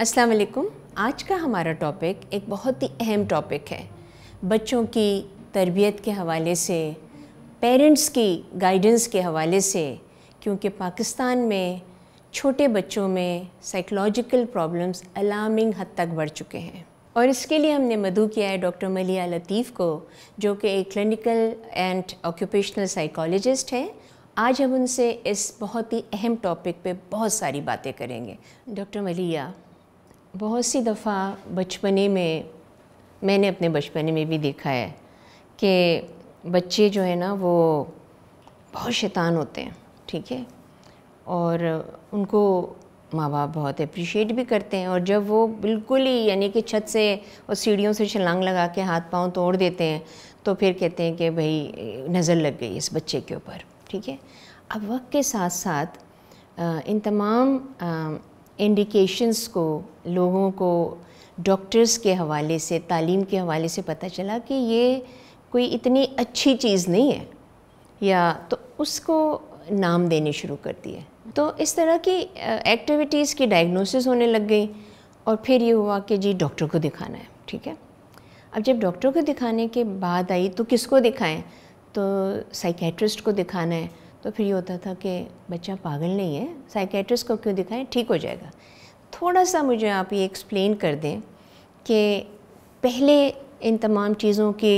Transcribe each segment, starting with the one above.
असलम आज का हमारा टॉपिक एक बहुत ही अहम टॉपिक है बच्चों की तरबियत के हवाले से पेरेंट्स की गाइडेंस के हवाले से क्योंकि पाकिस्तान में छोटे बच्चों में साइकोलॉजिकल प्रॉब्लम्स अलार्मिंग हद तक बढ़ चुके हैं और इसके लिए हमने मधु किया है डॉक्टर मलिया लतीफ़ को जो कि एक क्लिनिकल एंड ऑक्यूपेशनल साइकोलॉजिस्ट हैं आज हम उनसे इस बहुत ही अहम टॉपिक पे बहुत सारी बातें करेंगे डॉक्टर मलिया बहुत सी दफ़ा बचपने में मैंने अपने बचपने में भी देखा है कि बच्चे जो है ना वो बहुत शैतान होते हैं ठीक है और उनको माँ बाप बहुत अप्रिशिएट भी करते हैं और जब वो बिल्कुल ही यानी कि छत से और सीढ़ियों से छलांग लगा के हाथ पाँव तोड़ देते हैं तो फिर कहते हैं कि भाई नज़र लग गई इस बच्चे के ऊपर ठीक है अब वक्त के साथ साथ इन तमाम इंडिकेशंस को लोगों को डॉक्टर्स के हवाले से तालीम के हवाले से पता चला कि ये कोई इतनी अच्छी चीज़ नहीं है या तो उसको नाम देने शुरू कर दिए तो इस तरह की एक्टिविटीज़ की डायग्नोसिस होने लग गई और फिर ये हुआ कि जी डॉक्टर को दिखाना है ठीक है अब जब डॉक्टर को दिखाने के बाद आई तो किसको दिखाएं तो साइकेट्रिस्ट को दिखाना है तो फिर ये होता था कि बच्चा पागल नहीं है साइकेट्रिस्ट को क्यों दिखाएं ठीक हो जाएगा थोड़ा सा मुझे आप ये एक्सप्लेन कर दें कि पहले इन तमाम चीज़ों की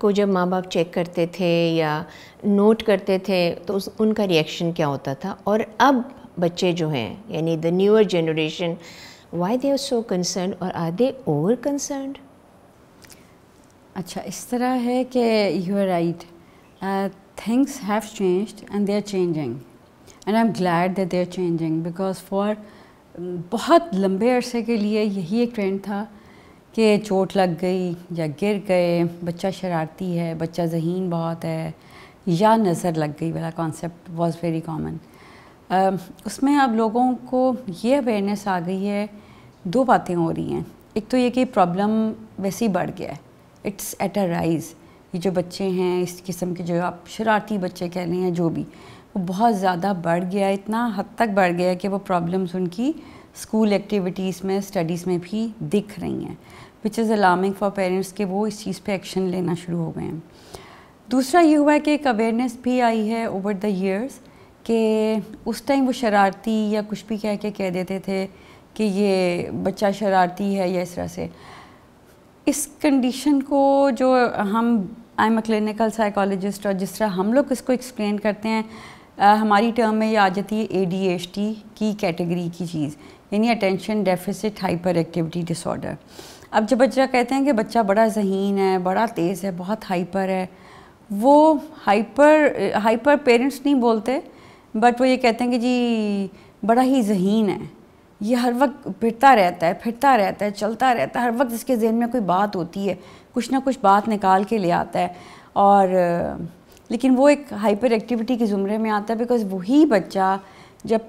को जब माँ बाप चेक करते थे या नोट करते थे तो उस उनका रिएक्शन क्या होता था और अब बच्चे जो हैं यानी the newer generation why they are so concern और आर दे ओवर कंसर्न अच्छा इस तरह है कि you are right things have changed and they are changing and I am glad that they are changing because for बहुत लंबे अरसे के लिए यही एक ट्रेंड था कि चोट लग गई या गिर गए बच्चा शरारती है बच्चा जहीन बहुत है या नज़र लग गई वाला कॉन्सेप्ट वॉज वेरी कॉमन उसमें अब लोगों को ये अवेयरनेस आ गई है दो बातें हो रही हैं एक तो ये कि प्रॉब्लम वैसे ही बढ़ गया है इट्स एट अ राइज़ ये जो बच्चे हैं इस किस्म के जो आप शरारती बच्चे कह रहे हैं जो भी वो बहुत ज़्यादा बढ़ गया इतना हद तक बढ़ गया कि वो प्रॉब्लम्स उनकी स्कूल एक्टिविटीज़ में स्टडीज़ में भी दिख रही हैं which is alarming for parents के वो इस चीज़ पे एक्शन लेना शुरू हो गए हैं दूसरा ये हुआ है कि एक अवेयरनेस भी आई है ओवर द ईयर्स कि उस टाइम वो शरारती या कुछ भी कह के कह देते थे कि ये बच्चा शरारती है या इस तरह से इस कंडीशन को जो हम I am a clinical psychologist और जिस तरह हम लोग इसको एक्सप्लेन करते हैं आ, हमारी टर्म में ये आ जाती है ए की कैटेगरी की चीज़ यानी attention deficit hyperactivity disorder अब जब बच्चा कहते हैं कि बच्चा बड़ा जहीन है बड़ा तेज़ है बहुत हाइपर है वो हाइपर हाइपर पेरेंट्स नहीं बोलते बट वो ये कहते हैं कि जी बड़ा ही जहीन है ये हर वक्त फिरता रहता है फिरता रहता है चलता रहता है हर वक्त इसके जहन में कोई बात होती है कुछ ना कुछ बात निकाल के ले आता है और लेकिन वो एक हाइपर एक्टिविटी के ज़ुमरे में आता है बिकॉज़ वही बच्चा जब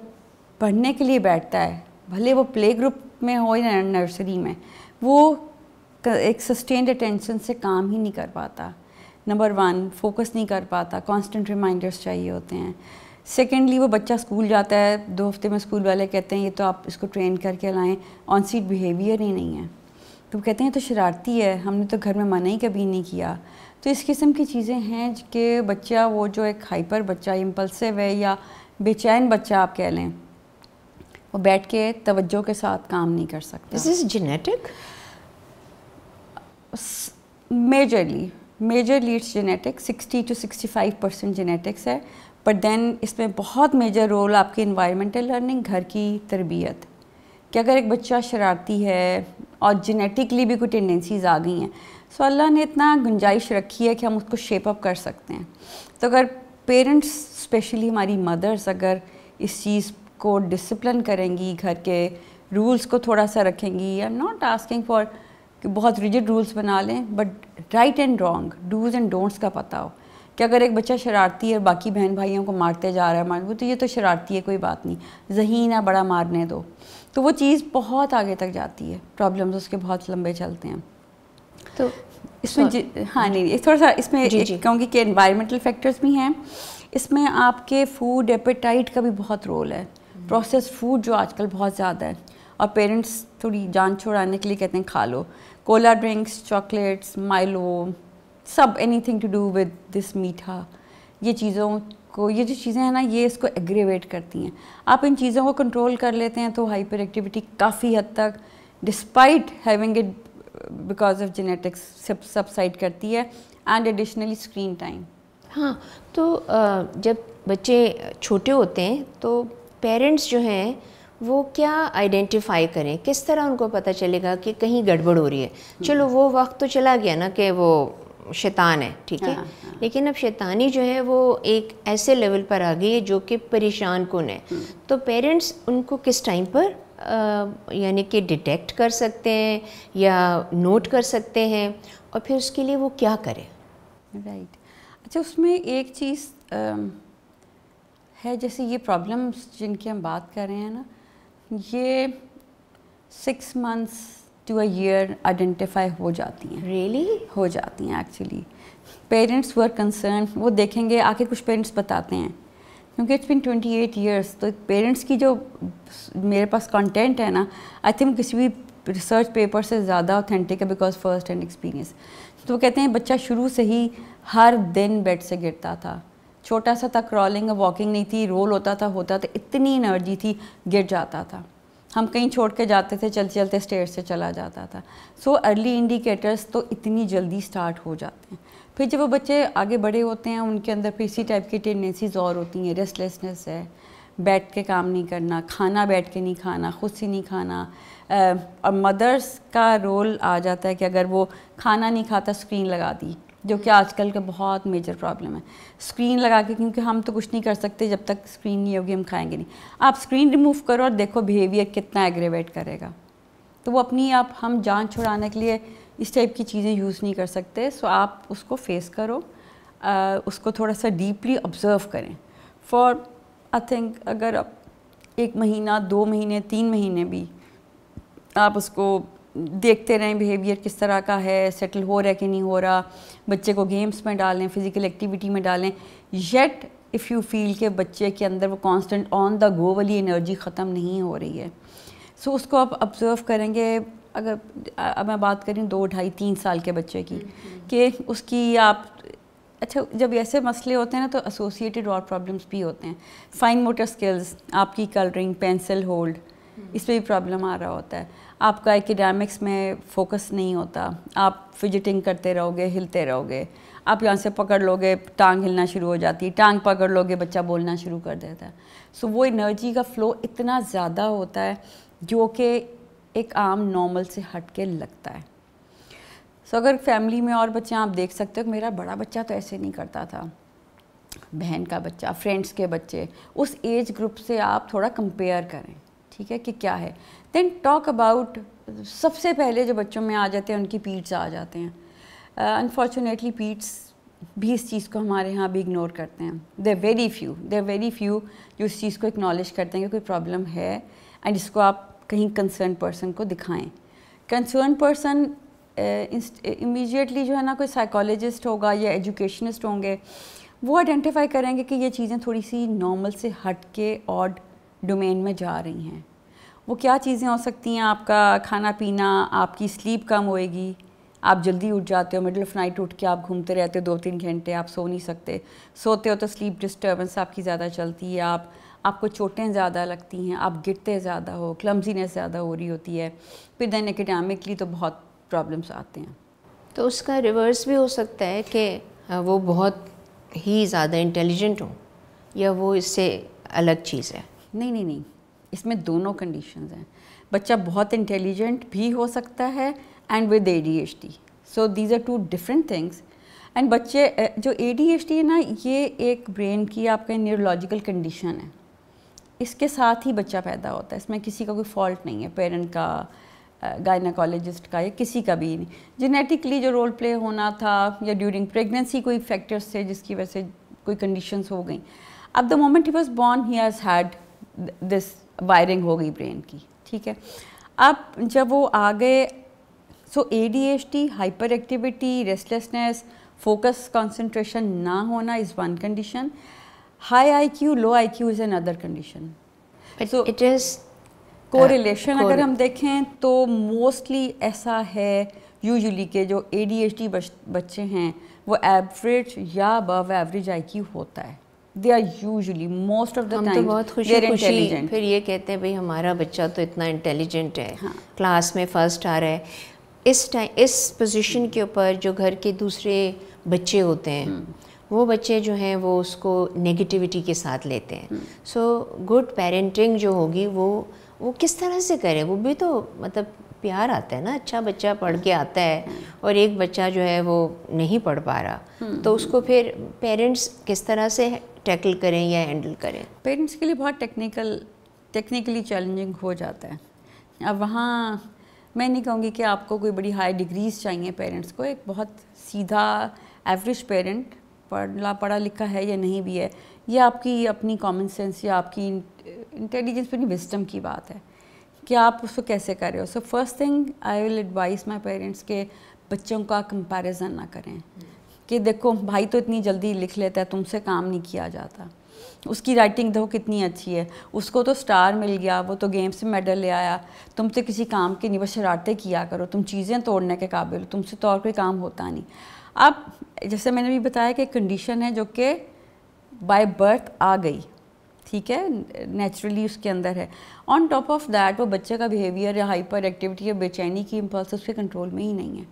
पढ़ने के लिए बैठता है भले वो प्ले ग्रुप में हो या नर्सरी में वो एक सस्टेंड अटेंशन से काम ही नहीं कर पाता नंबर वन फोकस नहीं कर पाता कांस्टेंट रिमाइंडर्स चाहिए होते हैं सेकेंडली वो बच्चा स्कूल जाता है दो हफ्ते में स्कूल वाले कहते हैं ये तो आप इसको ट्रेन करके लाएं ऑन सीट बिहेवियर ही नहीं है तो कहते हैं तो शरारती है हमने तो घर में मना ही कभी नहीं किया तो इस किस्म की चीज़ें हैं कि बच्चा वो जो एक हाइपर बच्चा इम्पल्सिव है या बेचैन बच्चा आप कह लें वो बैठ के तवज्जो के साथ काम नहीं कर सकता this is genetic majorly majorly it's genetic 60 to 65 percent genetics है बट देन इसमें बहुत मेजर रोल आपकी इन्वायरमेंटल लर्निंग घर की तरबियत कि अगर एक बच्चा शरारती है और जेनेटिकली भी कोई टेंडेंसीज आ गई हैं सो so, अल्लाह ने इतना गुंजाइश रखी है कि हम उसको शेप अप कर सकते हैं तो अगर पेरेंट्स स्पेशली हमारी मदर्स अगर इस चीज़ को डिसिप्लिन करेंगी घर के रूल्स को थोड़ा सा रखेंगी एम नॉट आस्किंग फॉर कि बहुत रिजिड रूल्स बना लें but right and wrong do's and don'ts का पता हो कि अगर एक बच्चा शरारती है और बाकी बहन भाइयों को मारते जा रहा है मार तो ये तो शरारती है कोई बात नहीं जहीन है बड़ा मारने दो तो वो चीज़ बहुत आगे तक जाती है प्रॉब्लम्स उसके बहुत लंबे चलते हैं तो इसमें हाँ नहीं थोड़ा सा इसमें क्योंकि कि इन्वायरमेंटल फैक्टर्स भी हैं इसमें आपके फूड एपेटाइट का भी बहुत रोल है प्रोसेस फूड जो आजकल बहुत ज़्यादा है और पेरेंट्स थोड़ी जान छोड़ाने के लिए कहते हैं खा लो कोला ड्रिंक्स चॉकलेट्स माइलो सब anything to do with this मीठा ये चीज़ों को ये जो चीज़ें हैं ना ये इसको एग्रेवेट करती हैं आप इन चीज़ों को कंट्रोल कर लेते हैं तो हाइपर एक्टिविटी काफ़ी हद तक despite having it because of genetics subside करती है एंड एडिशनली स्क्रीन टाइम हाँ तो uh, जब बच्चे छोटे होते हैं तो पेरेंट्स जो हैं वो क्या आइडेंटिफाई करें किस तरह उनको पता चलेगा कि कहीं गड़बड़ हो रही है चलो वो वक्त तो चला गया ना कि वो शैतान है ठीक है हाँ, हाँ। लेकिन अब शैतानी जो है वो एक ऐसे लेवल पर आ गई है जो कि परेशान कौन है हम्म। तो पेरेंट्स उनको किस टाइम पर यानी कि डिटेक्ट कर सकते हैं या नोट कर सकते हैं और फिर उसके लिए वो क्या करें राइट right. अच्छा उसमें एक चीज़ है जैसे ये प्रॉब्लम्स जिनकी हम बात कर रहे हैं ना ये six months to a year identify हो जाती हैं रियली really? हो जाती हैं एक्चुअली पेरेंट्स वर कंसर्न वो देखेंगे आके कुछ पेरेंट्स बताते हैं क्योंकि it's been twenty eight years तो पेरेंट्स की जो मेरे पास कंटेंट है ना आई थिंक किसी भी रिसर्च पेपर से ज़्यादा ऑथेंटिक है बिकॉज फर्स्ट हैंड एक्सपीरियंस तो वो कहते हैं बच्चा शुरू से ही हर दिन बेड से गिरता था छोटा सा था क्रॉलिंग वॉकिंग नहीं थी रोल होता था होता था इतनी एनर्जी थी गिर जाता था हम कहीं छोड़ के जाते थे चलते चलते स्टेज से चला जाता था सो अर्ली इंडिकेटर्स तो इतनी जल्दी स्टार्ट हो जाते हैं फिर जब वो बच्चे आगे बड़े होते हैं उनके अंदर फिर इसी टाइप की टेंडेंसीज और होती हैं रेस्टलेसनेस है बैठ के काम नहीं करना खाना बैठ के नहीं खाना खुद से नहीं खाना आ, और मदर्स का रोल आ जाता है कि अगर वो खाना नहीं खाता स्क्रीन लगा दी जो कि आजकल का बहुत मेजर प्रॉब्लम है स्क्रीन लगा के क्योंकि हम तो कुछ नहीं कर सकते जब तक स्क्रीन नहीं होगी हम खाएंगे नहीं आप स्क्रीन रिमूव करो और देखो बिहेवियर कितना एग्रेवेट करेगा तो वो अपनी आप हम जान छुड़ाने के लिए इस टाइप की चीज़ें यूज़ नहीं कर सकते सो आप उसको फेस करो आ, उसको थोड़ा सा डीपली ऑब्ज़र्व करें फॉर आई थिंक अगर एक महीना दो महीने तीन महीने भी आप उसको देखते रहें बिहेवियर किस तरह का है सेटल हो रहा है कि नहीं हो रहा बच्चे को गेम्स में डालें फिज़िकल एक्टिविटी में डालें येट इफ़ यू फील के बच्चे के अंदर वो कांस्टेंट ऑन द गो वाली एनर्जी ख़त्म नहीं हो रही है सो so, उसको आप ऑब्ज़र्व करेंगे अगर अब मैं बात करी दो ढाई तीन साल के बच्चे की हम्म। कि उसकी आप अच्छा जब ऐसे मसले होते हैं ना तो एसोसिएटेड और प्रॉब्लम्स भी होते हैं फाइन मोटर स्किल्स आपकी कलरिंग पेंसिल होल्ड इस पर भी प्रॉब्लम आ रहा होता है आपका एकेडमिक्स में फोकस नहीं होता आप फिजिटिंग करते रहोगे हिलते रहोगे आप यहाँ से पकड़ लोगे टांग हिलना शुरू हो जाती है टांग पकड़ लोगे बच्चा बोलना शुरू कर देता है सो वो एनर्जी का फ्लो इतना ज़्यादा होता है जो कि एक आम नॉर्मल से हट के लगता है सो so, अगर फैमिली में और बच्चे आप देख सकते हो मेरा बड़ा बच्चा तो ऐसे नहीं करता था बहन का बच्चा फ्रेंड्स के बच्चे उस एज ग्रुप से आप थोड़ा कंपेयर करें ठीक है कि क्या है देन टॉक अबाउट सबसे पहले जो बच्चों में आ जाते हैं उनकी पीट्स आ जाते हैं अनफॉर्चुनेटली uh, पीट्स भी इस चीज़ को हमारे यहाँ भी इग्नोर करते हैं they very few they very few जो इस चीज़ को इग्नॉलेज करते हैं कि कोई प्रॉब्लम है एंड इसको आप कहीं कंसर्न पर्सन को दिखाएं कंसर्न पर्सन इमीजिएटली जो है ना कोई साइकोलॉजिस्ट होगा या एजुकेशनिस्ट होंगे वो आइडेंटिफाई करेंगे कि ये चीज़ें थोड़ी सी नॉर्मल से हट के ऑड डोमेन में जा रही हैं वो क्या चीज़ें हो सकती हैं आपका खाना पीना आपकी स्लीप कम होएगी आप जल्दी उठ जाते हो मिडल ऑफ नाइट उठ के आप घूमते रहते हो दो तीन घंटे आप सो नहीं सकते सोते हो तो स्लीप डिस्टर्बेंस आपकी ज़्यादा चलती है आप आपको चोटें ज़्यादा लगती हैं आप गिरते ज़्यादा हो क्लमजीनेस ज़्यादा हो रही होती है फिर दैन एकेडमिकली तो बहुत प्रॉब्लम्स आते हैं तो उसका रिवर्स भी हो सकता है कि वो बहुत ही ज़्यादा इंटेलिजेंट हो या वो इससे अलग चीज़ है नहीं नहीं नहीं इसमें दोनों कंडीशंस हैं बच्चा बहुत इंटेलिजेंट भी हो सकता है and with A D H D so these are two different things and बच्चे जो ए डी एच डी है ना ये एक ब्रेन की आपका न्यूरोलॉजिकल कंडीशन है इसके साथ ही बच्चा पैदा होता है इसमें किसी का कोई फॉल्ट नहीं है पेरेंट का गायनाकोलॉजिस्ट का या किसी का भी नहीं जेनेटिकली जो रोल प्ले होना था या ड्यूरिंग प्रेगनेंसी कोई फैक्टर्स थे जिसकी वजह से कोई कंडीशंस हो गई अब the moment he was born he has had this wiring हो गई ब्रेन की ठीक है अब जब वो आ गए so A D H D hyperactivity restlessness focus concentration ना होना is one condition high I Q low I Q is another condition so it is correlation अगर हम देखें तो मोस्टली ऐसा है यूजली के जो ए डी एच टी बच्चे हैं वो एवरेज या अबव एवरेज आई क्यू होता है they are usually most of them तो बहुत खुशी खुशी फिर ये कहते हैं भाई हमारा बच्चा तो इतना इंटेलिजेंट है हाँ. क्लास में फर्स्ट आ रहा है इस टाइम इस पोजीशन के ऊपर जो घर के दूसरे बच्चे होते हैं हम्म। वो बच्चे जो हैं वो उसको नेगेटिविटी के साथ लेते हैं सो गुड पेरेंटिंग जो होगी वो वो किस तरह से करे वो भी तो मतलब प्यार आता है ना अच्छा बच्चा पढ़ के आता है हम्म। और एक बच्चा जो है वो नहीं पढ़ पा रहा हम्म। तो उसको फिर पेरेंट्स किस तरह से टैकल करें या हैंडल करें पेरेंट्स के लिए बहुत टेक्निकल टेक्निकली चैलेंजिंग हो जाता है अब वहाँ मैं नहीं कहूँगी कि आपको कोई बड़ी हाई डिग्रीज चाहिए पेरेंट्स को एक बहुत सीधा एवरेज पेरेंट पढ़ा पढ़ा लिखा है या नहीं भी है ये आपकी अपनी कॉमन सेंस या आपकी इंटेलिजेंस अपनी विस्टम की बात है कि आप उसको कैसे कर रहे हो so first thing I will advise my parents के बच्चों का कंपैरिजन ना करें कि देखो भाई तो इतनी जल्दी लिख लेता है तुमसे काम नहीं किया जाता उसकी राइटिंग देखो कितनी अच्छी है उसको तो स्टार मिल गया वो तो गेम्स में मेडल ले आया तुमसे किसी काम की नहीं बस शरारतें किया करो तुम चीज़ें तोड़ने के काबिल हो तुमसे तो और कोई काम होता नहीं अब जैसे मैंने भी बताया कि कंडीशन है जो कि बाय बर्थ आ गई ठीक है नेचुरली उसके अंदर है ऑन टॉप ऑफ दैट वो बच्चे का बिहेवियर या हाइपर एक्टिविटी या बेचैनी की इम्पल्स उसके कंट्रोल में ही नहीं है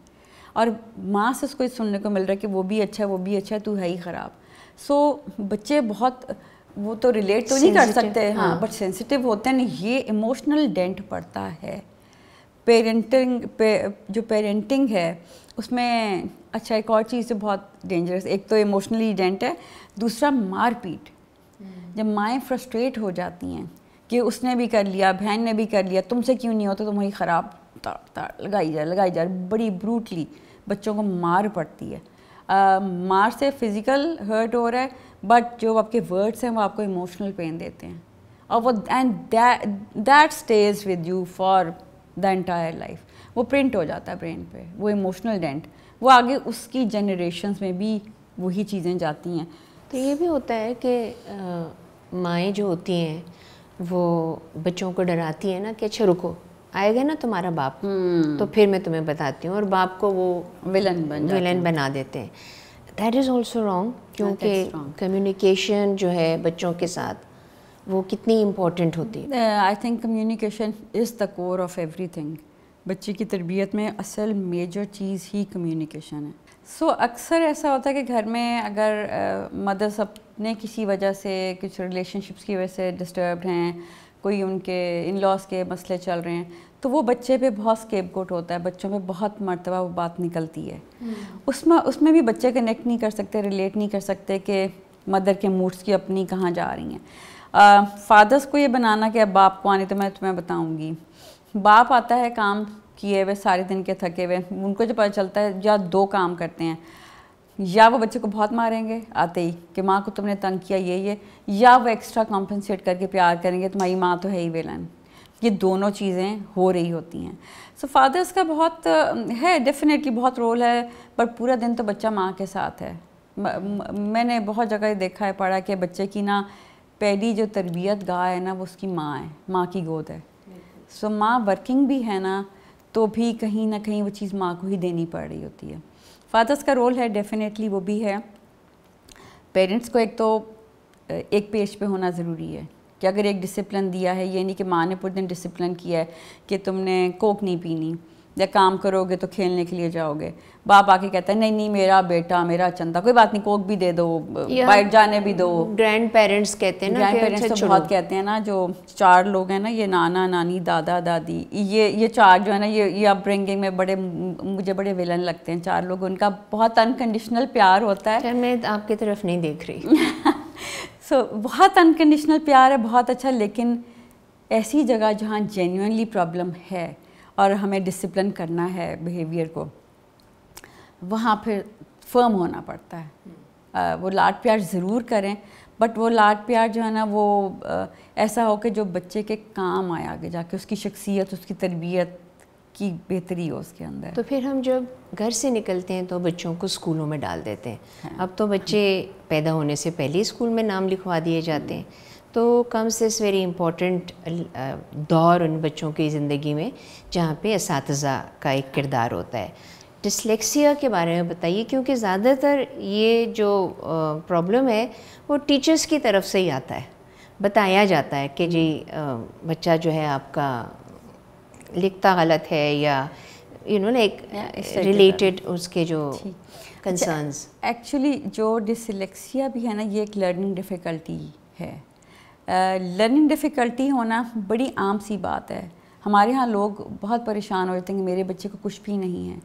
और माँ से उसको सुनने को मिल रहा है कि वो भी अच्छा है वो भी अच्छा है तू है ही ख़राब सो so, बच्चे बहुत वो तो रिलेट तो नहीं कर सकते हाँ, बट हाँ। सेंसिटिव होते हैं ये इमोशनल डेंट पड़ता है पेरेंटिंग पे, जो पेरेंटिंग है उसमें अच्छा एक और चीज़ बहुत डेंजरस एक तो इमोशनली डेंट है दूसरा मारपीट हम्म। जब माएँ फ्रस्ट्रेट हो जाती हैं कि उसने भी कर लिया बहन ने भी कर लिया तुमसे क्यों नहीं होता तुम वही ख़राब ताड़ ताड़ लगाई जाए लगाई जाए बड़ी ब्रूटली बच्चों को मार पड़ती है आ, मार से फिज़िकल हर्ट हो रहा है बट जो आपके वर्ड्स हैं वो आपको इमोशनल पेन देते हैं और वो and that stage with you for the entire life वो प्रिंट हो जाता है ब्रेन पे वो इमोशनल डेंट वो आगे उसकी जनरेशन में भी वही चीज़ें जाती हैं तो ये भी होता है कि माएँ जो होती हैं वो बच्चों को डराती हैं ना कि अच्छा रुको आएगा ना तुम्हारा बाप हम्म। तो फिर मैं तुम्हें बताती हूँ और बाप को वो विलन बन विलन बना देते हैं दैट इज़ ऑल्सो रॉन्ग क्योंकि कम्युनिकेशन जो है बच्चों के साथ वो कितनी इम्पोर्टेंट होती है I think communication is the core of everything बच्चे की तरबियत में असल मेजर चीज़ ही कम्युनिकेशन है सो so, अक्सर ऐसा होता है कि घर में अगर मदर्स अपने किसी वजह से कुछ रिलेशनशिप्स की वजह से डिस्टर्ब हैं कोई उनके इन लॉज के मसले चल रहे हैं तो वो बच्चे पे बहुत स्केप गोट होता है बच्चों में बहुत मरतबा वो बात निकलती है हम्म। उसमें उसमें भी बच्चे कनेक्ट नहीं कर सकते रिलेट नहीं कर सकते कि मदर के मूड्स की अपनी कहाँ जा रही हैं फादर्स को ये बनाना कि अब बाप को आने तो मैं तुम्हें बताऊँगी बाप आता है काम किए हुए सारे दिन के थके हुए उनको जब पता चलता है जो दो काम करते हैं या वो बच्चे को बहुत मारेंगे आते ही कि माँ को तुमने तंग किया ये ये या वो एक्स्ट्रा कॉम्पनसेट करके प्यार करेंगे तुम्हारी माँ तो है ही वेलन ये दोनों चीज़ें हो रही होती हैं सो so, फादर्स का बहुत है डेफिनेटली बहुत रोल है पर पूरा दिन तो बच्चा माँ के साथ है मैंने बहुत जगह देखा है पढ़ा कि बच्चे की ना पहली जो तरबियत गाह है ना वो उसकी माँ है माँ की गोद है सो so, माँ वर्किंग भी है ना तो भी कहीं ना कहीं वो चीज़ माँ को ही देनी पड़ रही होती है फादर्स का रोल है डेफिनेटली वो भी है पेरेंट्स को एक तो एक पेज पे होना ज़रूरी है कि अगर एक डिसिप्लिन दिया है ये नहीं कि माँ ने पूरे दिन डिसिप्लिन किया है कि तुमने कोक नहीं पीनी या काम करोगे तो खेलने के लिए जाओगे बाप आके कहता है नहीं नहीं मेरा बेटा मेरा चंदा कोई बात नहीं कोक भी दे दो बाइट जाने भी दो ग्रैंड पेरेंट्स कहते हैं ना ग्रैंड अच्छा पेरेंट्स तो बहुत कहते हैं ना जो चार लोग हैं ना ये नाना नानी दादा दादी ये ये चार जो है ना ये ये अपब्रिंगिंग में बड़े मुझे बड़े विलन लगते हैं चार लोग उनका बहुत अनकंडीशनल प्यार होता है मैं आपकी तरफ नहीं देख रही सो बहुत अनकंडीशनल प्यार है बहुत अच्छा लेकिन ऐसी जगह जहाँ जेन्यूनली प्रॉब्लम है और हमें डिसिप्लिन करना है बिहेवियर को वहाँ फिर फर्म होना पड़ता है आ, हम्म। वो लाड प्यार ज़रूर करें बट वो लाड प्यार जो है ना वो आ, ऐसा हो कि जो बच्चे के काम आए आगे जाके उसकी शख्सियत उसकी तरबियत की बेहतरी हो उसके अंदर तो फिर हम जब घर से निकलते हैं तो बच्चों को स्कूलों में डाल देते हैं हाँ। अब तो बच्चे हाँ। पैदा होने से पहले ही स्कूल में नाम लिखवा दिए जाते हैं तो कम से इस वेरी इम्पोर्टेंट दौर उन बच्चों की ज़िंदगी में जहाँ पे इस का एक किरदार होता है डिसलेक्सिया के बारे में बताइए क्योंकि ज़्यादातर ये जो प्रॉब्लम है वो टीचर्स की तरफ से ही आता है बताया जाता है कि जी बच्चा जो है आपका लिखता गलत है या यू नो लाइक रिलेटेड उसके जो कंसर्न्स अच्छा, एक्चुअली जो डिसलेक्सिया भी है ना ये एक लर्निंग डिफ़िकल्टी है लर्निंग डिफ़िकल्टी होना बड़ी आम सी बात है हमारे यहाँ लोग बहुत परेशान हो जाते हैं कि मेरे बच्चे को कुछ भी नहीं है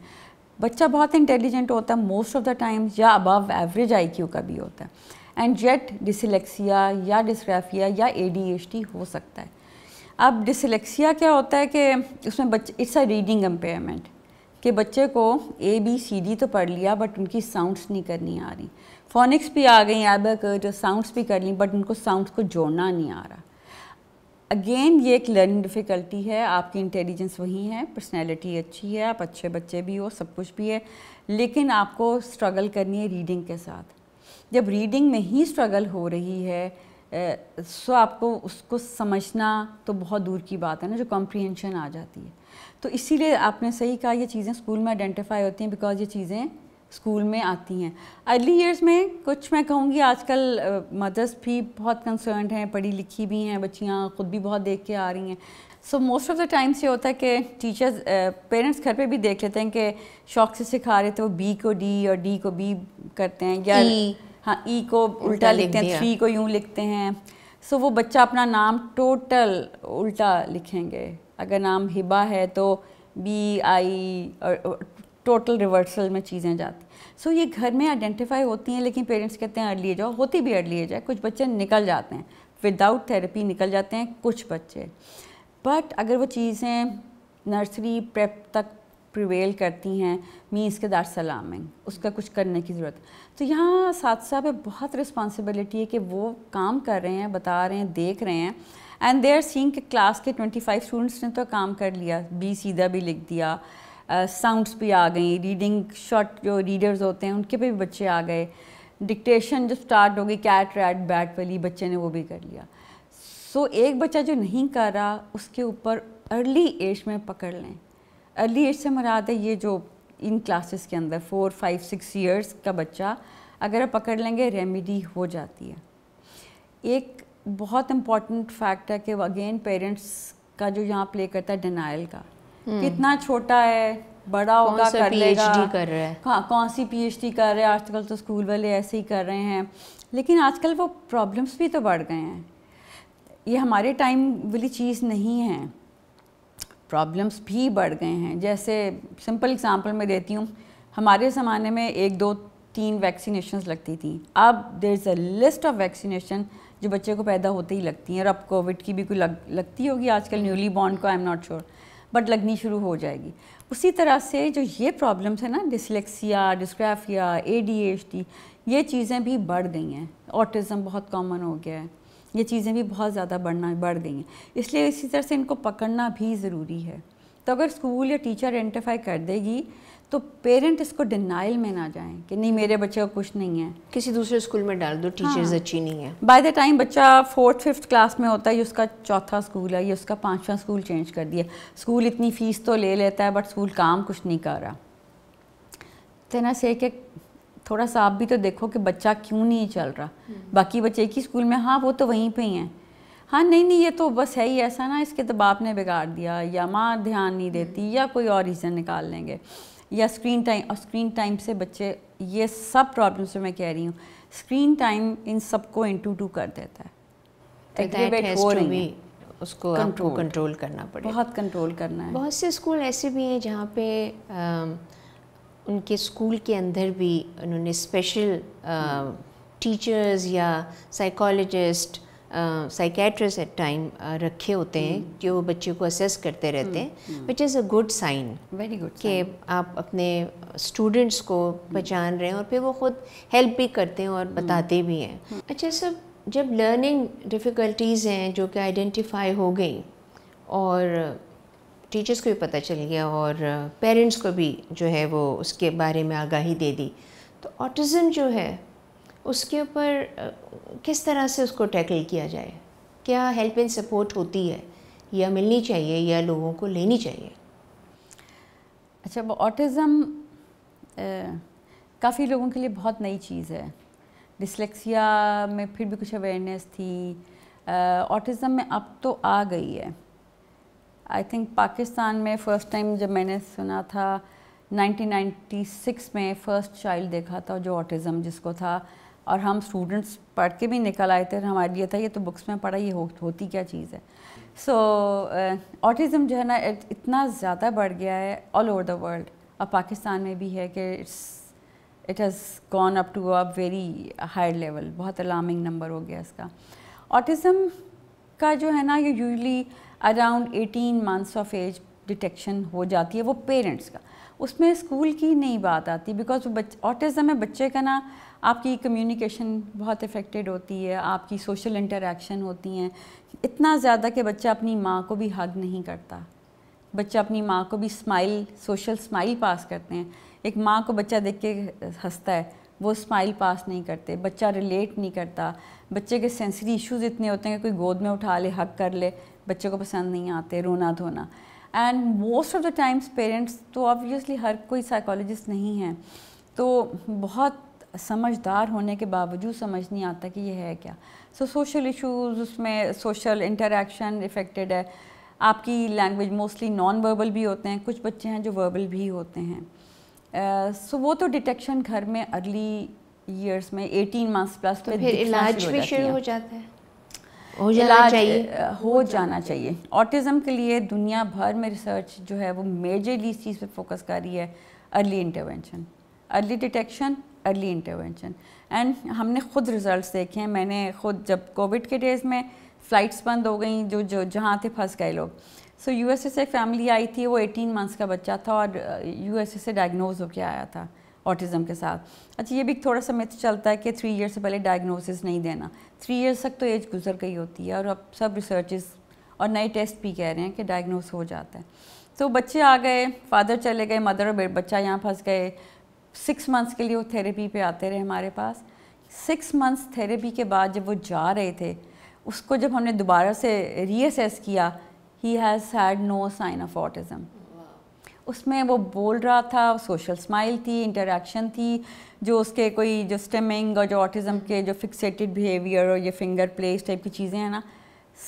बच्चा बहुत इंटेलिजेंट होता है मोस्ट ऑफ़ द टाइम्स या अबव एवरेज आईक्यू का भी होता है एंड जेट डिसलेक्सिया या डिसग्राफिया या एडीएचडी हो सकता है अब डिसलेक्सिया क्या होता है कि उसमें बच्चे इट्स अ रीडिंग एम्पेयरमेंट कि बच्चे को ए बी सी डी तो पढ़ लिया बट उनकी साउंड्स नहीं करनी आ रही फोनिक्स भी आ गई एबक जो साउंड्स भी कर ली बट उनको साउंड्स को जोड़ना नहीं आ रहा अगेन ये एक लर्निंग डिफ़िकल्टी है आपकी इंटेलिजेंस वही है पर्सनैलिटी अच्छी है आप अच्छे बच्चे भी हो सब कुछ भी है लेकिन आपको स्ट्रगल करनी है रीडिंग के साथ जब रीडिंग में ही स्ट्रगल हो रही है सो आपको उसको समझना तो बहुत दूर की बात है ना जो कॉम्प्रीहेंशन आ जाती है तो इसीलिए आपने सही कहा ये चीज़ें स्कूल में आइडेंटिफाई होती हैं बिकॉज ये चीज़ें स्कूल में आती हैं अर्ली ईयर्स में कुछ मैं कहूँगी आजकल मदर्स भी बहुत कंसर्न हैं पढ़ी लिखी भी हैं बच्चियाँ ख़ुद भी बहुत देख के आ रही हैं so most of the times ये होता है कि टीचर्स पेरेंट्स घर पे भी देख लेते हैं कि शौक से सिखा रहे थे वो बी को डी और डी को बी करते हैं या e. हाँ ई e को उल्टा, लिखते हैं थ्री को यूँ लिखते हैं सो so, वो बच्चा अपना नाम टोटल उल्टा लिखेंगे अगर नाम हिबा है तो बी आई और टोटल रिवर्सल में चीज़ें जाती सो so, ये घर में आइडेंटिफाई होती हैं लेकिन पेरेंट्स कहते हैं अर्ली एज और होती भी अर्ली एज है कुछ बच्चे निकल जाते हैं विदाउट थेरेपी निकल जाते हैं कुछ बच्चे बट अगर वो चीज़ें नर्सरी प्रेप तक प्रिवेल करती हैं मीन्स के दार सलामिंग उसका कुछ करने की ज़रूरत तो यहाँ साथ पे बहुत रिस्पॉन्सिबिलिटी है कि वो काम कर रहे हैं बता रहे हैं देख रहे हैं एंड दे आर के क्लास के 25 स्टूडेंट्स ने तो काम कर लिया बी सीधा भी लिख दिया साउंड्स भी आ गई रीडिंग शॉर्ट जो रीडर्स होते हैं उनके पे भी बच्चे आ गए डिक्टेशन जब स्टार्ट हो गई कैट रैट बैट वाली बच्चे ने वो भी कर लिया सो so, एक बच्चा जो नहीं कर रहा उसके ऊपर अर्ली एज में पकड़ लें अर्ली एज से मराद है ये जो इन क्लासेस के अंदर फोर फाइव सिक्स इयर्स का बच्चा अगर आप पकड़ लेंगे रेमेडी हो जाती है एक बहुत इम्पॉर्टेंट फैक्ट है कि अगेन पेरेंट्स का जो यहाँ प्ले करता है डिनाइल का हम्म। कितना छोटा है बड़ा होगा कर लेगा कर रहा है हाँ कौन सी पीएचडी कर रहे हैं आजकल तो स्कूल वाले ऐसे ही कर रहे हैं लेकिन आजकल वो प्रॉब्लम्स भी तो बढ़ गए हैं ये हमारे टाइम वाली चीज़ नहीं है प्रॉब्लम्स भी बढ़ गए हैं जैसे सिंपल एग्जांपल मैं देती हूँ हमारे ज़माने में एक दो तीन वैक्सीनेशंस लगती थी अब there is a list of vaccination जो बच्चे को पैदा होते ही लगती हैं और अब कोविड की भी कोई लग, लगती होगी आजकल न्यूली हम्म। बॉर्न को I am not sure but लगनी शुरू हो जाएगी उसी तरह से जो ये प्रॉब्लम्स हैं ना डिसलेक्सिया डिस्क्राफिया ए ये चीज़ें भी बढ़ गई हैं ऑटिज़म बहुत कॉमन हो गया है ये चीज़ें भी बहुत ज़्यादा बढ़ना बढ़ गई हैं इसलिए इसी तरह से इनको पकड़ना भी ज़रूरी है तो अगर स्कूल या टीचर आइडेंटिफाई कर देगी तो पेरेंट इसको डिनाइल में ना जाए कि नहीं मेरे बच्चे का कुछ नहीं है किसी दूसरे स्कूल में डाल दो टीचर्स हाँ। अच्छी नहीं है बाय द टाइम बच्चा फोर्थ फिफ्थ क्लास में होता है ये उसका चौथा स्कूल है ये उसका पांचवा स्कूल चेंज कर दिया स्कूल इतनी फ़ीस तो ले लेता है बट स्कूल काम कुछ नहीं कर रहा तो ना से कि थोड़ा सा आप भी तो देखो कि बच्चा क्यों नहीं चल रहा हम्म। बाकी बच्चे एक ही स्कूल में हाँ वो तो वहीं पर ही हैं हाँ नहीं नहीं ये तो बस है ही ऐसा ना इसके तो बाप ने बिगाड़ दिया या माँ ध्यान नहीं देती हम्म। या कोई और रीज़न निकाल लेंगे या स्क्रीन टाइम और स्क्रीन टाइम से बच्चे ये सब प्रॉब्लम्स जो मैं कह रही हूँ स्क्रीन टाइम इन सबको इंटू टू कर देता है तो उसको कंट्रोल कंट्रोल करना पड़ेगा बहुत कंट्रोल करना है बहुत से स्कूल ऐसे भी हैं जहाँ पे आ, उनके स्कूल के अंदर भी उन्होंने स्पेशल टीचर्स या साइकोलॉजिस्ट साइकेट्रिस्ट एट टाइम रखे होते हैं हम्म। कि वो बच्चे को असेस करते रहते हैं which is a good sign very good कि आप अपने स्टूडेंट्स को हम्म। पहचान रहे हैं और फिर वो खुद हेल्प भी करते हैं और हम्म। बताते भी हैं अच्छा सब जब लर्निंग डिफ़िकल्टीज़ हैं जो कि आइडेंटिफाई हो गई और टीचर्स को भी पता चल गया और पेरेंट्स को भी जो है वो उसके बारे में आगाही दे दी तो ऑटिज़म जो है उसके ऊपर किस तरह से उसको टैकल किया जाए क्या हेल्प एंड सपोर्ट होती है या मिलनी चाहिए या लोगों को लेनी चाहिए अच्छा वो ऑटिज़म काफ़ी लोगों के लिए बहुत नई चीज़ है डिसलेक्सिया में फिर भी कुछ अवेयरनेस थी ऑटिज़म में अब तो आ गई है आई थिंक पाकिस्तान में फ़र्स्ट टाइम जब मैंने सुना था 1996 में फ़र्स्ट चाइल्ड देखा था जो ऑटिज़म जिसको था और हम स्टूडेंट्स पढ़ के भी निकल आए थे हमारे लिए था ये तो बुक्स में पढ़ा ये हो, होती क्या चीज़ है सो so, ऑटिज़म uh, जो है ना इतना ज़्यादा बढ़ गया है ऑल ओवर द वर्ल्ड और पाकिस्तान में भी है कि it's it has gone up to a very high level बहुत अलार्मिंग नंबर हो गया इसका ऑटिज़म का जो है ना ये usually around 18 months of age detection हो जाती है वो पेरेंट्स का उसमें स्कूल की नहीं बात आती बिकॉज ऑटिज़म है बच्चे का ना आपकी कम्युनिकेशन बहुत इफ़ेक्टेड होती है आपकी सोशल इंटरेक्शन होती हैं इतना ज़्यादा कि बच्चा अपनी माँ को भी हग नहीं करता बच्चा अपनी माँ को भी स्माइल सोशल स्माइल पास करते हैं एक माँ को बच्चा देख के हंसता है वो स्माइल पास नहीं करते बच्चा रिलेट नहीं करता बच्चे के सेंसरी इश्यूज इतने होते हैं कि कोई गोद में उठा ले हक कर ले बच्चे को पसंद नहीं आते रोना धोना and most of the times parents तो ऑब्वियसली हर कोई साइकोलॉजिस्ट नहीं है तो बहुत समझदार होने के बावजूद समझ नहीं आता कि ये है क्या सो सोशल इश्यूज उसमें सोशल इंटरेक्शन इफ़ेक्टेड है आपकी लैंग्वेज मोस्टली नॉन वर्बल भी होते हैं कुछ बच्चे हैं जो वर्बल भी होते हैं सो uh, so वो तो डिटेक्शन घर में अर्ली ईयर्स में 18 मंथ्स प्लस तो फिर इलाज भी शुरू हो जाता है हो जाना चाहिए हो जाना चाहिए ऑटिज़म के लिए दुनिया भर में रिसर्च जो है वो मेजरली इस चीज़ पर फोकस कर रही है early intervention early detection early intervention and हमने खुद रिजल्ट्स देखे हैं मैंने खुद जब कोविड के डेज़ में फ़्लाइट्स बंद हो गई जो जो जहाँ थे फंस गए लोग सो यू यूएसए से एक फैमिली आई थी वो 18 मंथ्स का बच्चा था और यूएसए से डायग्नोज होकर आया था ऑटिज़म के साथ अच्छा ये भी थोड़ा सा मिथ चलता है कि थ्री ईयर से पहले डायग्नोसिस नहीं देना थ्री ईयर्स तक तो एज गुजर गई होती है और अब सब रिसर्चेस और नए टेस्ट भी कह रहे हैं कि डायग्नोस हो जाता है तो बच्चे आ गए फादर चले गए मदर और बच्चा यहाँ फंस गए सिक्स मंथ्स के लिए वो थेरेपी पे आते रहे हमारे पास सिक्स मंथ्स थेरेपी के बाद जब वो जा रहे थे उसको जब हमने दोबारा से रीअसेस किया he has had no sign of autism उसमें वो बोल रहा था सोशल स्माइल थी इंटरेक्शन थी जो उसके कोई जो स्टेमिंग और जो ऑटिज़म के जो फिक्सेटेड बिहेवियर और ये फिंगर प्लेस टाइप की चीज़ें हैं ना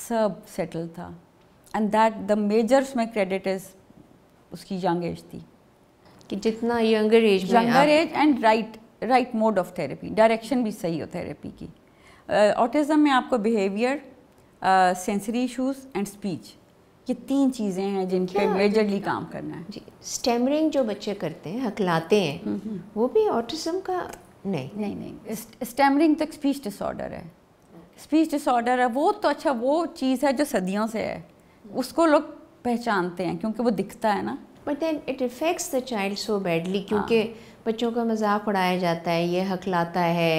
सब सेटल था एंड दैट द मेजर उसमें क्रेडिट इज़ उसकी यंग एज थी कि जितना younger age younger age and right right mode of therapy direction भी सही हो थेरेपी की ऑटिज़म uh, में आपको behaviour sensory issues and speech ये तीन चीज़ें हैं जिन पर मेजरली काम करना है जी स्टेमरिंग जो बच्चे करते हैं हकलाते हैं हम्म, हम्म। वो भी ऑटिज्म का नहीं नहीं नहीं स्टेमरिंग तो स्पीच डिसऑर्डर है स्पीच डिसऑर्डर है वो तो अच्छा वो चीज़ है जो सदियों से है उसको लोग पहचानते हैं क्योंकि वो दिखता है ना but then it affects the child so badly क्योंकि बच्चों का मजाक उड़ाया जाता है ये हकलाता है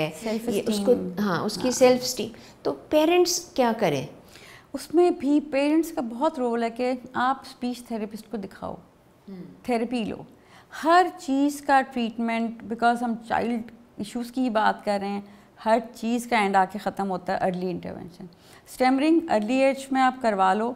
ये उसको हाँ उसकी सेल्फ हाँ। स्टीम तो पेरेंट्स क्या करें उसमें भी पेरेंट्स का बहुत रोल है कि आप स्पीच थेरेपिस्ट को दिखाओ हम्म। थेरेपी लो हर चीज़ का ट्रीटमेंट बिकॉज हम चाइल्ड इश्यूज़ की ही बात कर रहे हैं हर चीज़ का एंड आके ख़त्म होता है early intervention stammering early age में आप करवा लो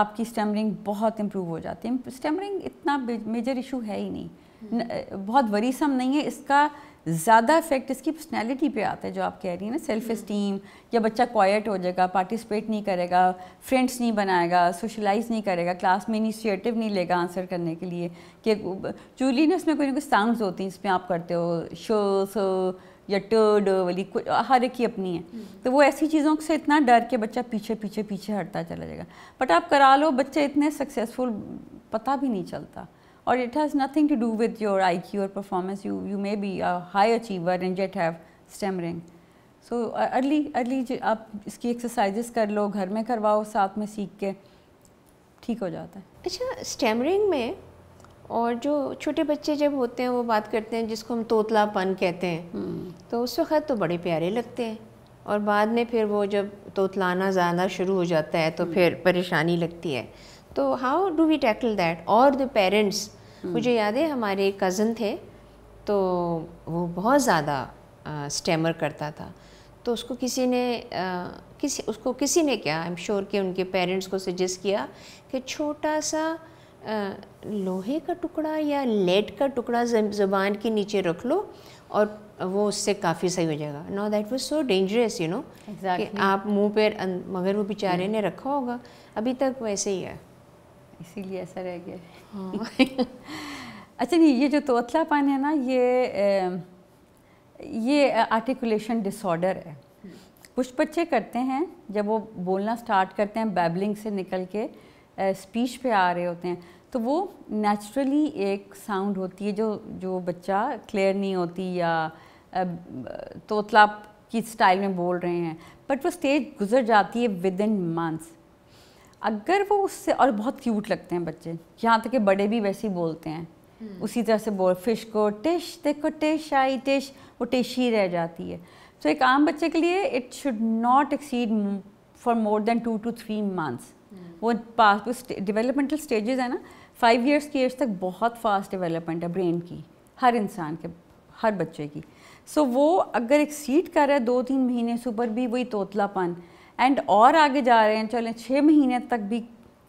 आपकी स्टेमरिंग बहुत इम्प्रूव हो जाती है स्टेमरिंग इतना मेजर इशू है ही नहीं हम्म। बहुत वरीसम नहीं है इसका ज़्यादा इफेक्ट इसकी पर्सनैलिटी पे आता है जो आप कह रही हैं ना सेल्फ इस्टीम या बच्चा क्वाइट हो जाएगा पार्टिसिपेट नहीं करेगा फ्रेंड्स नहीं बनाएगा सोशलाइज नहीं करेगा क्लास में इनिशिएटिव नहीं लेगा आंसर करने के लिए कि चूली ना उसमें कोई ना कोई साउंड्स होती हैं जिसमें आप करते हो शो सो या टर्ड वाली हर एक ही अपनी है हम्म। तो वो ऐसी चीज़ों से इतना डर के बच्चा पीछे पीछे पीछे हटता चला जाएगा बट आप करा लो बच्चे इतने सक्सेसफुल पता भी नहीं चलता or it has nothing to do with your IQ or performance. You, you may be a high achiever and yet have stammering. So early early आप इसकी exercises कर लो घर में करवाओ साथ में सीख के ठीक हो जाता है अच्छा stammering में और जो छोटे बच्चे जब होते हैं वो बात करते हैं जिसको हम तोतलापन कहते हैं हम्म। तो उस वक्त तो बड़े प्यारे लगते हैं और बाद में फिर वो जब तोतलाना ज़्यादा शुरू हो जाता है तो हम्म। फिर परेशानी लगती है तो how do we tackle that और द पेरेंट्स हम्म। मुझे याद है हमारे कज़न थे तो वो बहुत ज़्यादा स्टैमर करता था तो उसको किसी ने आ, किसी उसको किसी ने क्या आई एम श्योर कि उनके पेरेंट्स को सजेस्ट किया कि छोटा सा आ, लोहे का टुकड़ा या लेड का टुकड़ा ज़बान के नीचे रख लो और वो उससे काफ़ी सही हो जाएगा no that was so dangerous you know कि आप मुंह पे अं, मगर वो बेचारे हम्म। ने रखा होगा अभी तक वैसे ही है इसीलिए ऐसा रह गया हाँ। अच्छा नहीं ये जो पान है ना ये ये आर्टिकुलेशन डिसऑर्डर है कुछ बच्चे करते हैं जब वो बोलना स्टार्ट करते हैं बैबलिंग से निकल के स्पीच पे आ रहे होते हैं तो वो नेचुरली एक साउंड होती है जो जो बच्चा क्लियर नहीं होती या तोतला की स्टाइल में बोल रहे हैं बट वो स्टेज गुजर जाती है विद इन मंथ्स अगर वो उससे और बहुत क्यूट लगते हैं बच्चे यहाँ तक कि बड़े भी वैसे ही बोलते हैं हम्म। उसी तरह से बोल फिश को टिश देखो टिश आई टिश वो टिश ही रह जाती है तो एक आम बच्चे के लिए it should not exceed for more than two two three months वो पास डेवलपमेंटल स्टेजेस है ना फाइव ईयर्स की एज तक बहुत फास्ट डेवलपमेंट है ब्रेन की हर इंसान के हर बच्चे की सो so, वो अगर एक्सीड कर रहा है दो तीन महीने से ऊपर भी वही तोतलापन एंड और आगे जा रहे हैं चलें छः महीने तक भी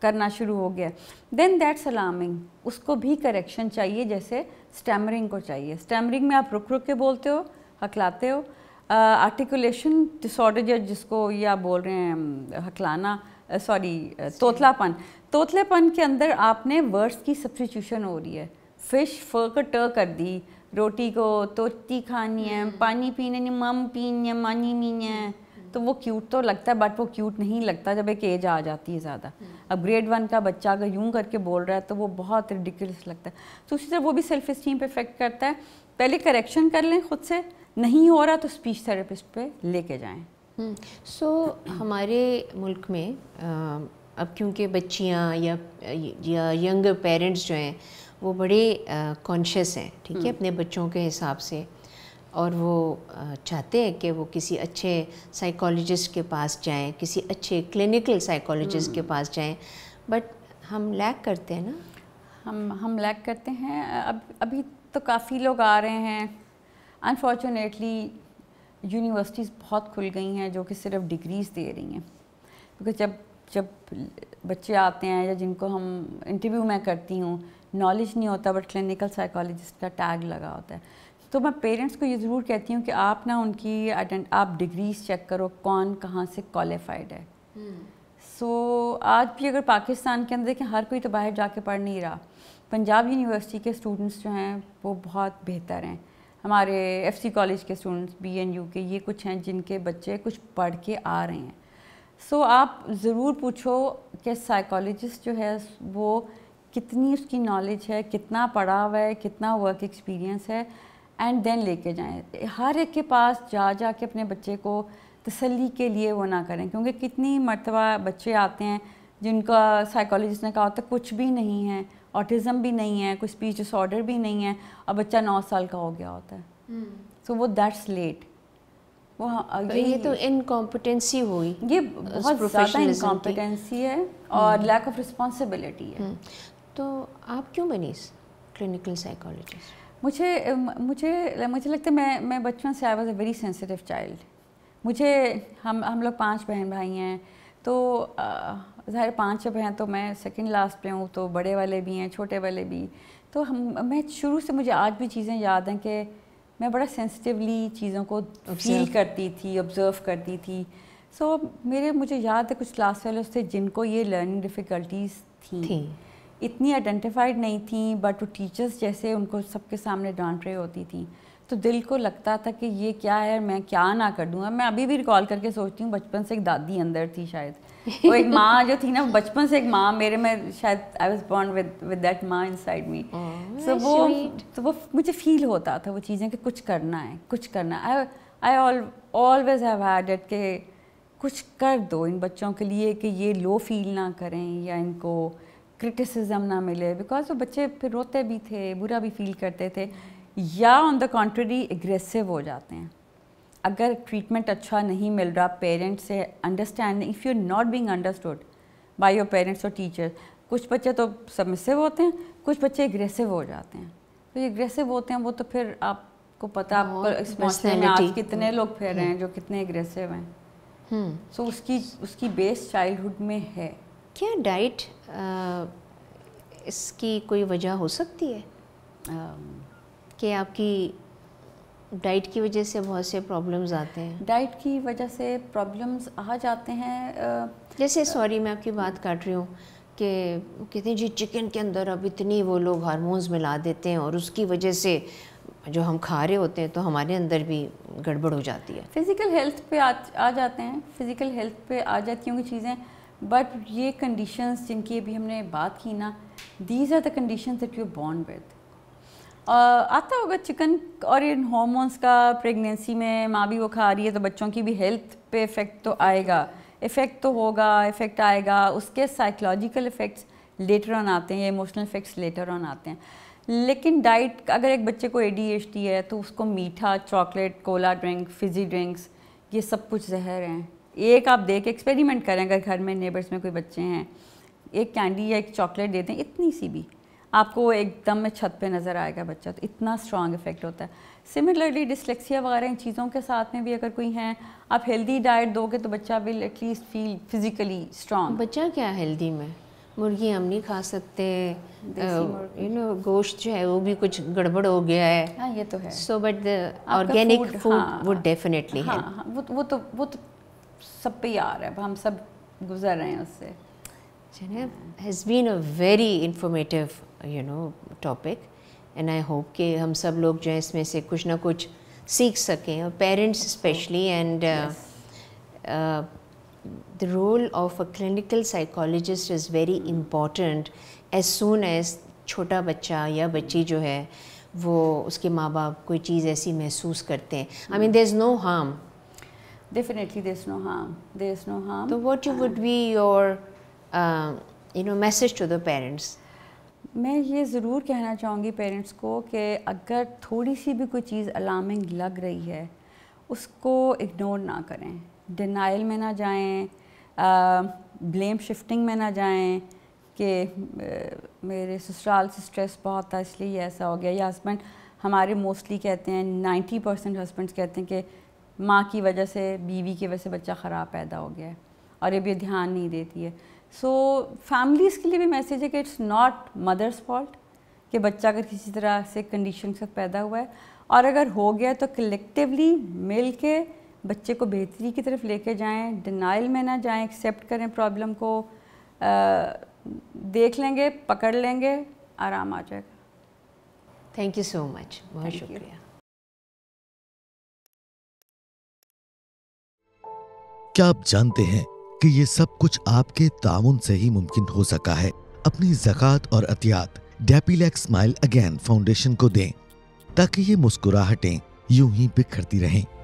करना शुरू हो गया देन दैट्स अलार्मिंग उसको भी करेक्शन चाहिए जैसे स्टैमरिंग को चाहिए स्टैमरिंग में आप रुक रुक के बोलते हो हकलाते हो आर्टिकुलेशन डिसऑर्डर या जिसको या बोल रहे हैं हकलाना सॉरी तोतलापन तोतलेपन के अंदर आपने वर्ड्स की सब्सटीट्यूशन हो रही है फिश फर्क ट कर दी रोटी को तोती खानी है hmm. पानी पीने मम पीने मानी मीने तो वो क्यूट तो लगता है बट वो क्यूट नहीं लगता जब एक एज आ जाती है ज़्यादा हम्म। अब ग्रेड वन का बच्चा अगर यूं करके बोल रहा है तो वो बहुत रिडिकुलस लगता है तो उसी तरह वो भी सेल्फ इस्टीम पर इफेक्ट करता है पहले करेक्शन कर लें खुद से नहीं हो रहा तो स्पीच थेरेपिस्ट पे लेके जाएं सो हम्म। so, हमारे मुल्क में अब क्योंकि बच्चियाँ या या यंग पेरेंट्स जो हैं वो बड़े कॉन्शियस हैं ठीक है हम्म। अपने बच्चों के हिसाब से और वो चाहते हैं कि वो किसी अच्छे साइकोलॉजिस्ट के पास जाएं किसी अच्छे क्लिनिकल साइकोलॉजिस्ट के hmm. पास जाएं बट हम लैक करते हैं ना हम हम लैक करते हैं अब अभी तो काफ़ी लोग आ रहे हैं अनफॉर्चुनेटली यूनिवर्सिटीज़ बहुत खुल गई हैं जो कि सिर्फ डिग्रीज़ दे रही हैं क्योंकि जब जब बच्चे आते हैं या जिनको हम इंटरव्यू में करती हूँ नॉलेज नहीं होता बट क्लिनिकल साइकोलॉजिस्ट का टैग लगा होता है तो मैं पेरेंट्स को ये ज़रूर कहती हूँ कि आप ना उनकी आप डिग्रीज चेक करो कौन कहाँ से क्वालिफाइड है सो so, आज भी अगर पाकिस्तान के अंदर देखें हर कोई तो बाहर जाके पढ़ नहीं रहा पंजाब यूनिवर्सिटी के स्टूडेंट्स जो हैं वो बहुत बेहतर हैं हमारे एफसी कॉलेज के स्टूडेंट्स बीएनयू के ये कुछ हैं जिनके बच्चे कुछ पढ़ के आ रहे हैं सो so, आप ज़रूर पूछो कि साइकोलॉजिस्ट जो है वो कितनी उसकी नॉलेज है कितना पढ़ा हुआ है कितना वर्क एक्सपीरियंस है एंड देन लेके जाएं हर एक के पास जा जा के अपने बच्चे को तसली के लिए वो ना करें क्योंकि कितनी मरतबा बच्चे आते हैं जिनका साइकोलॉजिस्ट ने कहा होता कुछ भी नहीं है ऑटिज़म भी नहीं है कोई स्पीच डिसऑर्डर भी नहीं है और बच्चा नौ साल का हो गया होता है सो हम्म। वो दैट्स लेट वो हाँ, तो ये तो इनकॉम्पिटेंसी हुई ये बहुत ज़्यादा इनकॉम्पिटेंसी है हम्म। और लैक ऑफ रिस्पॉन्सिबिलिटी है हम्म। तो आप क्यों बनी क्लिनिकल साइकोलॉजिस्ट मुझे मुझे मुझे लगता है मैं मैं बचपन से I was a very sensitive child मुझे हम हम लोग पांच बहन भाई हैं तो ज़ाहिर पांच बहन तो मैं सेकंड लास्ट पे हूँ तो बड़े वाले भी हैं छोटे वाले भी तो हम मैं शुरू से मुझे आज भी चीज़ें याद हैं कि मैं बड़ा सेंसिटिवली चीज़ों को फील करती थी ऑब्ज़र्व करती थी सो so, मेरे मुझे याद है कुछ क्लास फेलोज थे जिनको ये लर्निंग डिफ़िकल्टीज थी, थी। इतनी आइडेंटिफाइड नहीं थी बट वो टीचर्स जैसे उनको सबके सामने डांट रही होती थी तो दिल को लगता था कि ये क्या है मैं क्या ना कर दूंगा मैं अभी भी रिकॉल करके सोचती हूँ बचपन से एक दादी अंदर थी शायद वो एक माँ जो थी ना बचपन से एक माँ मेरे में शायद I was bond with with that माँ इन साइड मी सो वो तो वो मुझे फील होता था वो चीज़ें कि कुछ करना है कुछ करना I I always have had it के कुछ कर दो इन बच्चों के लिए कि ये लो फील ना करें या इनको क्रिटिसिज्म ना मिले बिकॉज वो बच्चे फिर रोते भी थे बुरा भी फील करते थे या ऑन द कॉन्ट्री एग्रेसिव हो जाते हैं अगर ट्रीटमेंट अच्छा नहीं मिल रहा पेरेंट्स से understanding if you not being understood by your parents और टीचर कुछ बच्चे तो सबमिसिव होते हैं कुछ बच्चे एग्रेसिव हो जाते हैं तो ये एग्रेसिव होते हैं वो तो फिर आपको पता हाँ, आपको आज कितने हम्म। लोग फिर रहे हैं जो कितने एग्रेसिव हैं सो हम्म। so, उसकी उसकी बेस चाइल्डहुड में है क्या डाइट इसकी कोई वजह हो सकती है कि आपकी डाइट की वजह से बहुत से प्रॉब्लम्स आते हैं डाइट की वजह से प्रॉब्लम्स आ जाते हैं जैसे सॉरी मैं आपकी बात काट रही हूँ कि कहते हैं जी चिकन के अंदर अब इतनी वो लोग हार्मोन्स मिला देते हैं और उसकी वजह से जो हम खा रहे होते हैं तो हमारे अंदर भी गड़बड़ हो जाती है फिज़िकल हेल्थ पे आ, आ जाते हैं फिज़िकल हेल्थ पे आ जाती होंगी चीज़ें बट ये कंडीशंस जिनकी अभी हमने बात की ना these are the condition that you born with आता होगा चिकन और इन हॉर्मोन्स का प्रेगनेंसी में माँ भी वो खा रही है तो बच्चों की भी हेल्थ पे इफ़ेक्ट तो आएगा इफ़ेक्ट तो होगा इफ़ेक्ट आएगा उसके साइकोलॉजिकल इफ़ेक्ट्स लेटर ऑन आते हैं इमोशनल इफ़ेक्ट्स लेटर ऑन आते हैं लेकिन डाइट अगर एक बच्चे को ए है तो उसको मीठा chocolate cola drink fizzy drinks ये सब कुछ जहर हैं एक आप देख एक्सपेरिमेंट करें अगर घर में नेबर्स में कोई बच्चे हैं एक कैंडी या एक चॉकलेट दे दें इतनी सी भी आपको एकदम में छत पे नज़र आएगा बच्चा तो इतना स्ट्रॉन्ग इफेक्ट होता है सिमिलरली डिसलेक्सिया वगैरह इन चीज़ों के साथ में भी अगर कोई हैं आप हेल्दी डाइट दोगे तो बच्चा will at least feel physically strong बच्चा क्या हेल्दी में मुर्गी हम नहीं खा सकते यू नो गोश्त जो है वो भी कुछ गड़बड़ हो गया है हाँ ये तो है सो बट ऑर्गेनिक फूड वो डेफिनेटली है हाँ, हाँ, वो तो वो तो सब पे आ रहा है हम सब गुजर रहे हैं उससे has been a very informative you know topic and I hope कि हम सब लोग जो है इसमें से कुछ ना कुछ सीख सकें और parents specially and the role of a clinical psychologist is very important as soon as छोटा बच्चा या बच्ची जो है वो उसके माँ बाप कोई चीज़ ऐसी महसूस करते हैं I mean there is no harm Definitely, there's no harm. There's no harm. So, what you would be your, uh, you know, message to the parents? मैं ये ज़रूर कहना चाहूँगी पेरेंट्स को कि अगर थोड़ी सी भी कोई चीज़ अलार्मिंग लग रही है उसको इग्नोर ना करें डिनाइल में ना जाएं, ब्लेम शिफ्टिंग में ना जाएं कि मेरे ससुराल से स्ट्रेस बहुत था इसलिए ऐसा हो गया या हस्बैंड हमारे मोस्टली कहते हैं 90 परसेंट हस्बैंड्स कहते हैं कि माँ की वजह से बीवी की वजह से बच्चा ख़राब पैदा हो गया है और ये भी ध्यान नहीं देती है सो फैमिलीज़ के लिए भी मैसेज है कि इट्स नॉट मदर्स फॉल्ट कि बच्चा अगर किसी तरह से कंडीशन से पैदा हुआ है और अगर हो गया तो कलेक्टिवली मिल के बच्चे को बेहतरी की तरफ लेके जाएं डिनाइल में ना जाएं एक्सेप्ट करें प्रॉब्लम को आ, देख लेंगे पकड़ लेंगे आराम आ जाएगा थैंक यू सो मच बहुत शुक्रिया क्या आप जानते हैं कि ये सब कुछ आपके ताउन से ही मुमकिन हो सका है अपनी जक़ात और अतियात डेपीलैक स्माइल अगेन फाउंडेशन को दें ताकि ये मुस्कुराहटें यूं ही बिखरती रहें